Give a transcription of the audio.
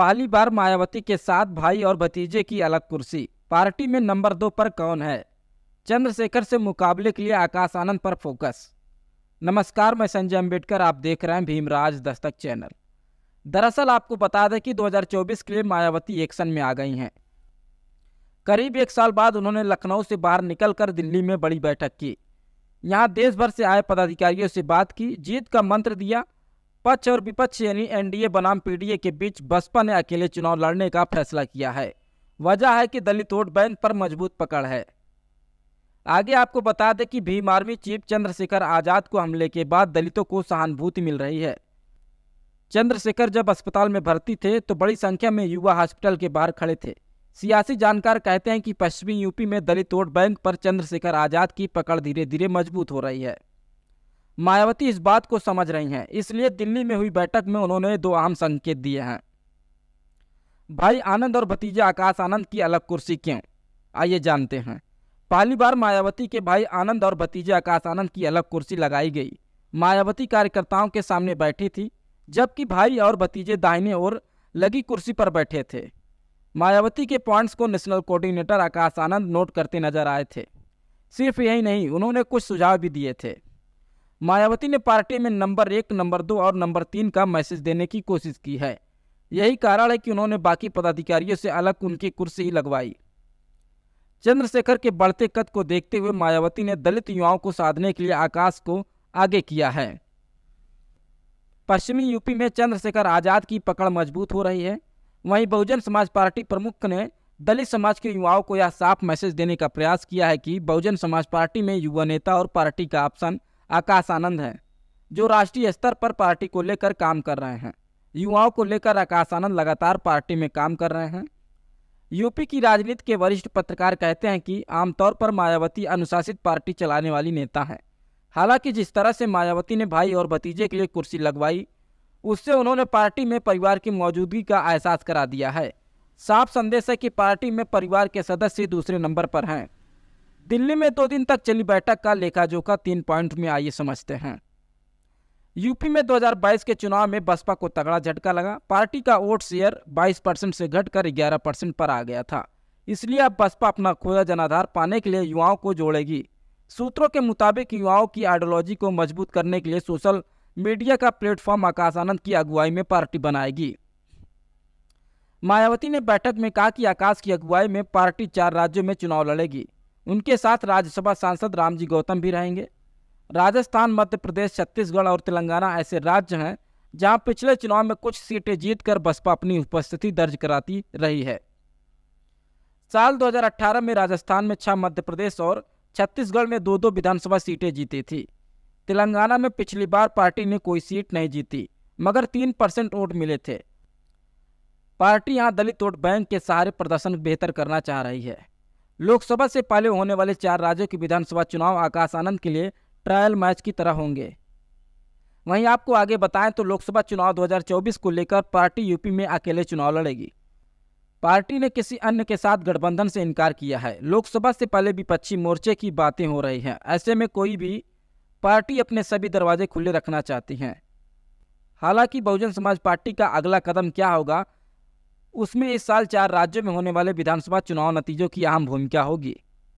पहली बार मायावती के साथ भाई और भतीजे की अलग कुर्सी पार्टी में नंबर दो पर कौन है चंद्रशेखर से मुकाबले के लिए आकाश आनंद पर फोकस नमस्कार मैं संजय अम्बेडकर आप देख रहे हैं भीमराज दस्तक चैनल दरअसल आपको बता दें कि 2024 के लिए मायावती एक्शन में आ गई हैं करीब एक साल बाद उन्होंने लखनऊ से बाहर निकलकर दिल्ली में बड़ी बैठक की यहाँ देश भर से आए पदाधिकारियों से बात की जीत का मंत्र दिया पक्ष और विपक्ष यानी एनडीए बनाम पीडीए के बीच बसपा ने अकेले चुनाव लड़ने का फैसला किया है वजह है कि दलित वोट बैंक पर मजबूत पकड़ है आगे आपको बता दें कि भीम आर्मी चीफ चंद्रशेखर आज़ाद को हमले के बाद दलितों को सहानुभूति मिल रही है चंद्रशेखर जब अस्पताल में भर्ती थे तो बड़ी संख्या में युवा हॉस्पिटल के बाहर खड़े थे सियासी जानकार कहते हैं कि पश्चिमी यूपी में दलित वोट बैंक पर चंद्रशेखर आज़ाद की पकड़ धीरे धीरे मजबूत हो रही है मायावती इस बात को समझ रही हैं इसलिए दिल्ली में हुई बैठक में उन्होंने दो अहम संकेत दिए हैं भाई आनंद और भतीजे आकाश आनंद की अलग कुर्सी क्यों आइए जानते हैं पहली बार मायावती के भाई आनंद और भतीजे आकाश आनंद की अलग कुर्सी लगाई गई मायावती कार्यकर्ताओं के सामने बैठी थी जबकि भाई और भतीजे दाहिने ओर लगी कुर्सी पर बैठे थे मायावती के पॉइंट्स को national coordinator Akash Anand note करते नजर आए थे सिर्फ यही नहीं उन्होंने कुछ सुझाव भी दिए थे मायावती ने पार्टी में नंबर एक नंबर दो और नंबर तीन का मैसेज देने की कोशिश की है यही कारण है कि उन्होंने बाकी पदाधिकारियों से अलग उनकी कुर्सी लगवाई चंद्रशेखर के बढ़ते कद को देखते हुए मायावती ने दलित युवाओं को साधने के लिए आकाश को आगे किया है पश्चिमी यूपी में चंद्रशेखर आज़ाद की पकड़ मजबूत हो रही है वहीं बहुजन समाज पार्टी प्रमुख ने दलित समाज के युवाओं को यह साफ मैसेज देने का प्रयास किया है कि बहुजन समाज पार्टी में युवा नेता और पार्टी का ऑप्शन आकाश आनंद हैं जो राष्ट्रीय स्तर पर पार्टी को लेकर काम कर रहे हैं युवाओं को लेकर आकाश आनंद लगातार पार्टी में काम कर रहे हैं यूपी की राजनीति के वरिष्ठ पत्रकार कहते हैं कि आमतौर पर मायावती अनुशासित पार्टी चलाने वाली नेता हैं हालांकि जिस तरह से मायावती ने भाई और भतीजे के लिए कुर्सी लगवाई उससे उन्होंने पार्टी में परिवार की मौजूदगी का एहसास करा दिया है साफ संदेश है कि पार्टी में परिवार के सदस्य दूसरे नंबर पर हैं दिल्ली में दो दिन तक चली बैठक का लेखा जोखा तीन पॉइंट में आइए समझते हैं यूपी में 2022 के चुनाव में बसपा को तगड़ा झटका लगा पार्टी का वोट शेयर 22 परसेंट से घटकर 11 परसेंट पर आ गया था इसलिए अब बसपा अपना खोया जनाधार पाने के लिए युवाओं को जोड़ेगी सूत्रों के मुताबिक युवाओं की आइडियोलॉजी को मजबूत करने के लिए सोशल मीडिया का प्लेटफॉर्म आकाश आनंद की अगुवाई में पार्टी बनाएगी मायावती ने बैठक में कहा कि आकाश की अगुवाई में पार्टी चार राज्यों में चुनाव लड़ेगी उनके साथ राज्यसभा सांसद रामजी गौतम भी रहेंगे राजस्थान मध्य प्रदेश छत्तीसगढ़ और तेलंगाना ऐसे राज्य हैं जहां पिछले चुनाव में कुछ सीटें जीतकर बसपा अपनी उपस्थिति दर्ज कराती रही है साल 2018 में राजस्थान में छह मध्य प्रदेश और छत्तीसगढ़ में दो दो विधानसभा सीटें जीती थी तेलंगाना में पिछली बार पार्टी ने कोई सीट नहीं जीती मगर तीन परसेंट वोट मिले थे पार्टी यहाँ दलित वोट बैंक के सहारे प्रदर्शन बेहतर करना चाह रही है लोकसभा से पहले होने वाले चार राज्यों के विधानसभा चुनाव आकाश आनंद के लिए ट्रायल मैच की तरह होंगे वहीं आपको आगे बताएं तो लोकसभा चुनाव 2024 को लेकर पार्टी यूपी में अकेले चुनाव लड़ेगी पार्टी ने किसी अन्य के साथ गठबंधन से इनकार किया है लोकसभा से पहले विपक्षी मोर्चे की बातें हो रही हैं ऐसे में कोई भी पार्टी अपने सभी दरवाजे खुले रखना चाहती है हालांकि बहुजन समाज पार्टी का अगला कदम क्या होगा उसमें इस साल चार राज्यों में होने वाले विधानसभा चुनाव नतीजों की अहम भूमिका होगी